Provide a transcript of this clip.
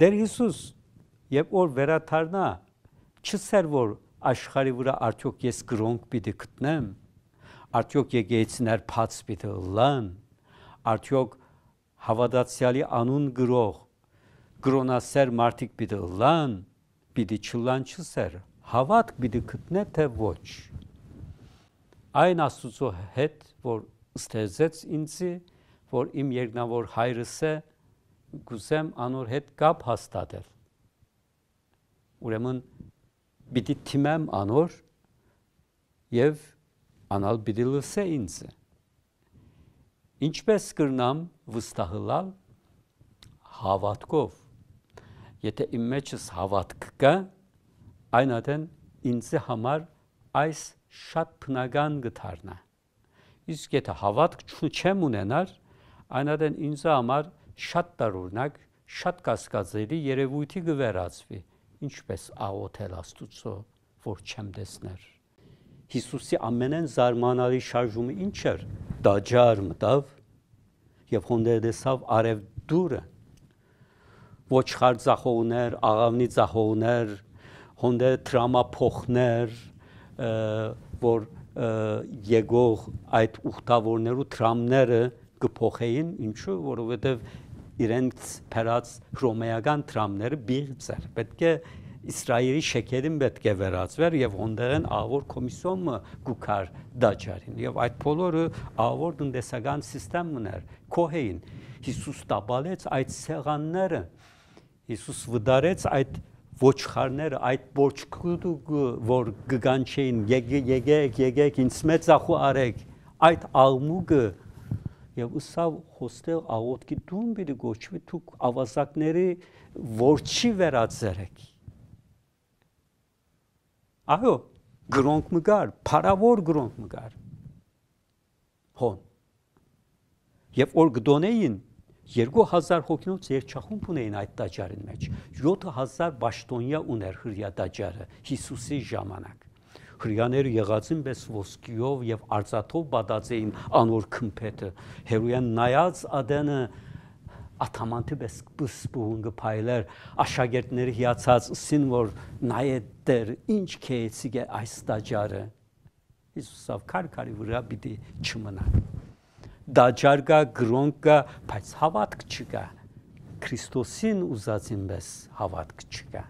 Դեր Հիսուս, երբ որ վերաթարնա, չսեր որ աշխարի վրա արդյոք ես գրոնք պիտի գտնեմ, արդյոք եկեցիներ փած պիտի լան, արդյոք հավատացյալի անուն գրող գրոնասեր մարդիկ պիտի լան, պիտի չլան չսեր, հավատք պիտի գտնե թե ոչ։ Այն Աստծո հետ, որ ստեղծեց ինձի, որ իմ երկնավոր հայրս է, գուսեմ անոր հետ կապ հաստատել։ Ուրեմն պիտի թիմեմ անոր եւ անալ պիտի լսե ինձ։ Ինչպես կրնամ վստահլալ հավատքով։ Եթե իմ մեջս հավատք կա, այն ադեն ինձ համար այս շատ բնական գտարնա։ Իսկ եթե հավատք չեմ ունենար, այն ադեն ինձ համար շատ տարօրինակ, շատ կասկածելի երևույթի գվերացվի։ Ինչպես աոթել Աստուծո, որ չեմ տեսներ։ Հիսուսի ամենեն զարմանալի շարժումը ինչ էր։ Դաջար մտավ եւ հոնդեր դեսավ արև դուրը։ Ոչխար ծախողներ, աղավնի ծախողներ, հոնդեր տրամափոխներ, որ եկող այդ ուխտավորներու տրամները կփոխեին ինչու որովհետև իրենց փերած հռոմեական տրամները բիղծ էր։ Պետք է Իսրայելի շեկերին պետք է վերածվեր եւ ոնդերեն ավոր կոմիսիոնը գուկար դաճարին եւ այդ բոլորը ավոր տնտեսական համակարգն էր կոհեին Հիսուս տապալեց այդ սեղանները Հիսուս վդարեց այդ ոչխարները այդ բորչկուտը որ գգանչեին եգեկ եգեկ ինձ մեծ ախու արեք այդ աղմուկը եւ ուսավ հոստեղ աղոտքի դուն բիդի գոչվի դու ավազակների որջի վերածերեք այո գրոնք մգար փարավոր գրոնք մգար հոն եւ որ գդոնեին 2000 հոգնոց երջախումբ ունեին այդ տաճարին մեջ 7000 բաշտոնյա ուներ հրյա տաճարը Հիսուսի ժամանակ հրյաները եղածին պես ոսկիով եւ արծաթով բադացեին անոր քմփետը հերոյան նայած ադենը աթամանտի պես բսպուն գփայլեր աշակերտները հիացած սին որ նայե դեր ինչ քեցիկ է այս տաճարը Հիսուսով քարքարի վրա պիտի չմնա դաճար կա գրոնկ կա բայց հավատք չկա Քրիստոսին ուզածին պես հավատք չկա